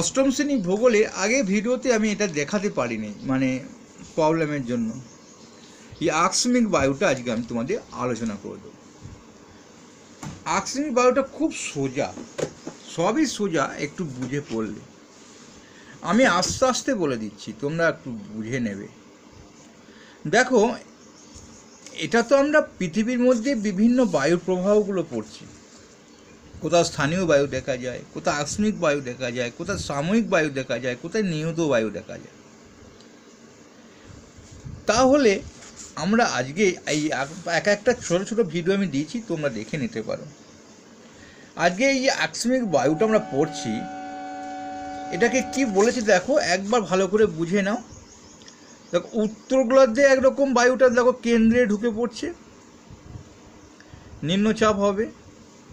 অষ্টম শ্রেণী ভূগোলে আগে ভিডিওতে আমি এটা দেখাতে পারিনি মানে প্রবলেমের জন্য এই আকস্মিক বায়ুটা আজকে আমি তোমাদের আলোচনা করে দেবো আকস্মিক বায়ুটা খুব সোজা সবই সোজা একটু বুঝে পড়লে আমি আস্তে আস্তে বলে দিচ্ছি তোমরা একটু বুঝে নেবে দেখো এটা তো আমরা পৃথিবীর মধ্যে বিভিন্ন বায়ুর প্রবাহগুলো পড়ছি কোথাও স্থানীয় বায়ু দেখা যায় কোথাও আকস্মিক বায়ু দেখা যায় কোথাও সাময়িক বায়ু দেখা যায় কোথায় নিয়ত বায়ু দেখা যায় তাহলে আমরা আজকে এই এক একটা ছোটো ছোটো ভিডিও আমি দিয়েছি তোমরা দেখে নিতে পারো আজকে এই যে আকস্মিক বায়ুটা আমরা পড়ছি এটাকে কি বলেছি দেখো একবার ভালো করে বুঝে নাও দেখো উত্তর গোলার্ধে একরকম বায়ুটা দেখো কেন্দ্রে ঢুকে পড়ছে নিম্নচাপ হবে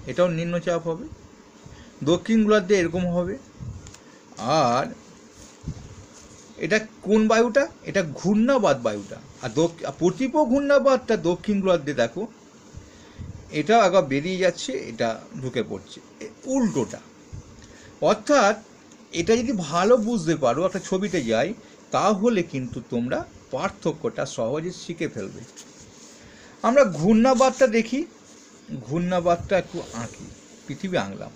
এটাও নিম্নচাপ হবে দক্ষিণ গোলার্ধে এরকম হবে আর এটা কোন বায়ুটা এটা ঘূর্ণাবাদ বায়ুটা আর প্রতিপ ঘূর্ণাবাদটা দক্ষিণ গোলার্ধে দেখো এটা আগা বেরিয়ে যাচ্ছে এটা ঢুকে পড়ছে উল্টোটা অর্থাৎ এটা যদি ভালো বুঝতে পারো একটা ছবিতে যাই তাহলে কিন্তু তোমরা পার্থক্যটা সহজে শিখে ফেলবে আমরা ঘূর্ণাবাদটা দেখি ঘূর্ণাবাদটা একটু আঁকি পৃথিবী আঁকলাম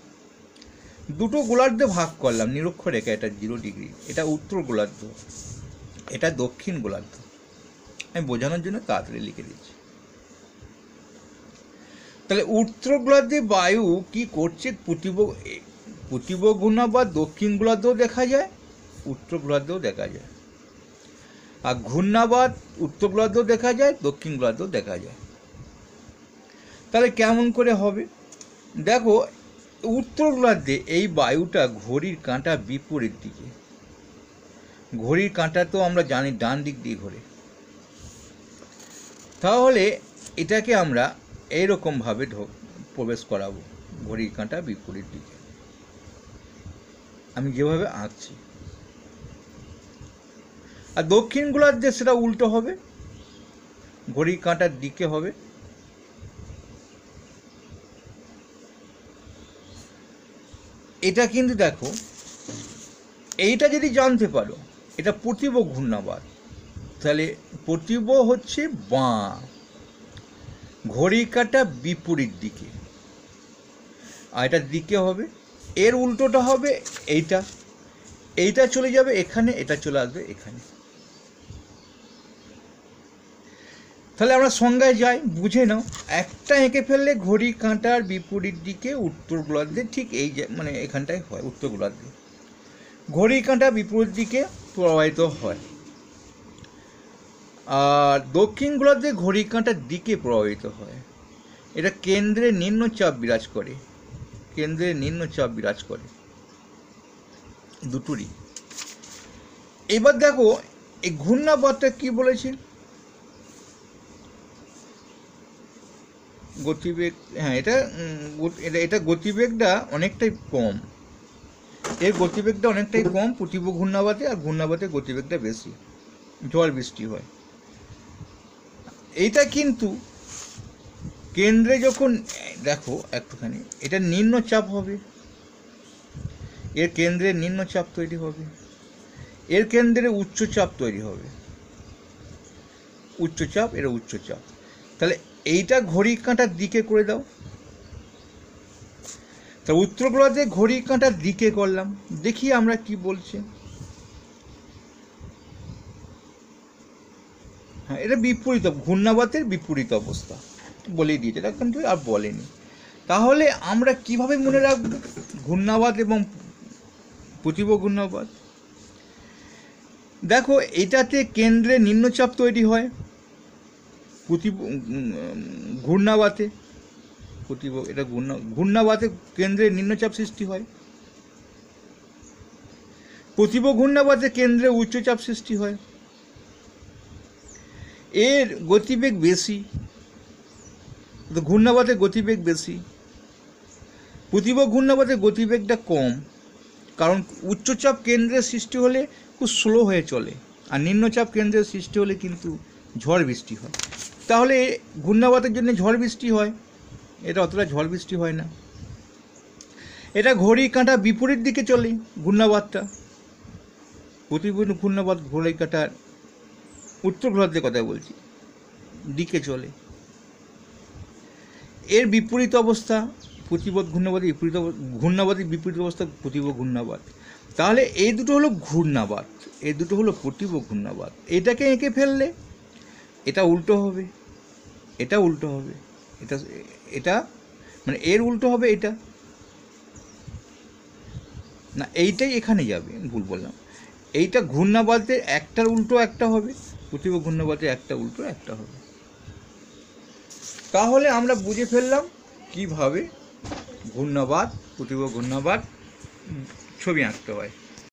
দুটো গোলার্ধে ভাগ করলাম নিরক্ষরেখা এটা জিরো ডিগ্রি এটা উত্তর গোলার্ধ এটা দক্ষিণ গোলার্ধ আমি বোঝানোর জন্য তাড়াতাড়ি লিখে দিচ্ছি তাহলে উত্তর গোলার্ধে বায়ু কি করছে পুতিব পুতিব গুণা বা দক্ষিণ গোলার্ধেও দেখা যায় উত্তর গোলার্ধেও দেখা যায় আর ঘূর্ণাবাদ উত্তর গোলার্ধেও দেখা যায় দক্ষিণ গোলার্ধেও দেখা যায় তাহলে কেমন করে হবে দেখো উত্তর গোলার্ধে এই বায়ুটা ঘড়ির কাঁটা বিপরীত দিকে ঘড়ির কাঁটা তো আমরা জানি ডান দিক দিয়ে ঘোরে তাহলে এটাকে আমরা এইরকমভাবে প্রবেশ করাবো ঘড়ির কাঁটা বিপরীত দিকে আমি যেভাবে আঁকছি আর দক্ষিণ গোলার্ধে সেটা উল্টো হবে ঘড়ির কাঁটার দিকে হবে এটা কিন্তু দেখো এইটা যদি জানতে পারো এটা প্রতিব ঘূর্ণাবাদ তাহলে প্রতিব হচ্ছে বাঁ ঘড়ি কাটা বিপরীত দিকে আর এটার দিকে হবে এর উল্টোটা হবে এইটা এইটা চলে যাবে এখানে এটা চলে আসবে এখানে তাহলে আমরা সংজ্ঞায় যাই বুঝে নাও একটা এঁকে ফেললে ঘড়ি কাঁটার বিপরীত দিকে উত্তর গোলার্ধে ঠিক এই মানে এখানটায় হয় উত্তর গোলার্ধে ঘড়ি কাঁটা বিপরীত দিকে প্রবাহিত হয় আর দক্ষিণ গোলার্ধে ঘড়ি কাঁটার দিকে প্রবাহিত হয় এটা কেন্দ্রে নিম্নচাপ বিরাজ করে কেন্দ্রে নিম্নচাপ বিরাজ করে দুটোরই এবার দেখো এই ঘূর্ণাবর্তটা কী বলেছে গতিবেগ হ্যাঁ এটা এটা এটা গতিবেগটা অনেকটাই কম এর গতিবেগটা অনেকটাই কম প্রতিব ঘূর্ণাবাদে আর ঘূর্ণাবাতে গতিবেগটা বেশি ঝড় বৃষ্টি হয় এইটা কিন্তু কেন্দ্রে যখন দেখো একটুখানি এটা নিম্নচাপ হবে এর কেন্দ্রে নিম্নচাপ তৈরি হবে এর কেন্দ্রে উচ্চচাপ তৈরি হবে উচ্চচাপ এর উচ্চচাপ তাহলে এইটা ঘড়ি কাঁটার দিকে করে দাও তা উত্তর গোলার্ধে ঘড়ি কাঁটার দিকে করলাম দেখি আমরা কি বলছে হ্যাঁ এটা বিপরীত ঘূর্ণাবাতের বিপরীত অবস্থা বলেই দিয়েছে এটা কিন্তু আর বলেনি তাহলে আমরা কিভাবে মনে রাখব ঘূর্ণাবাদ এবং প্রতিব ঘূর্ণাবাদ দেখো এটাতে কেন্দ্রে নিম্নচাপ তৈরি হয় প্রতি ঘূর্ণাবাতে প্রতি এটা ঘূর্ণা ঘূর্ণাবাতে কেন্দ্রে নিম্নচাপ সৃষ্টি হয় প্রতিব ঘূর্ণাবাতে কেন্দ্রে উচ্চচাপ সৃষ্টি হয় এর গতিবেগ বেশি ঘূর্ণাবাতে গতিবেগ বেশি প্রতিব ঘূর্ণাবাতে গতিবেগটা কম কারণ উচ্চচাপ কেন্দ্রে সৃষ্টি হলে খুব স্লো হয়ে চলে আর নিম্নচাপ কেন্দ্রের সৃষ্টি হলে কিন্তু ঝড় বৃষ্টি হয় তাহলে ঘূর্ণাবাতের জন্য ঝড় বৃষ্টি হয় এটা অতটা ঝড় বৃষ্টি হয় না এটা ঘড়ি কাঁটা বিপরীত দিকে চলে ঘূর্ণাবাতটা প্রতিপূর্ণ ঘূর্ণাবাত ঘড়ি কাঁটার উত্তর ভারতের কথা বলছি দিকে চলে এর বিপরীত অবস্থা প্রতিপদ ঘূর্ণাবাদ বিপরীত ঘূর্ণাবাদী বিপরীত অবস্থা প্রতিব ঘূর্ণাবাদ তাহলে এই দুটো হলো ঘূর্ণাবাদ এই দুটো হলো প্রতিব ঘূর্ণাবাদ এটাকে এঁকে ফেললে এটা উল্টো হবে এটা উল্টো হবে এটা এটা মানে এর উল্টো হবে এটা না এইটাই এখানে যাবে ভুল বললাম এইটা ঘূর্ণাবাদের একটার উল্টো একটা হবে প্রতিভ ঘূর্ণাবাদের একটা উল্টো একটা হবে তাহলে আমরা বুঝে ফেললাম কিভাবে ঘূর্ণাবাদ প্রতিভ ঘূর্ণাবাদ ছবি আঁকতে হয়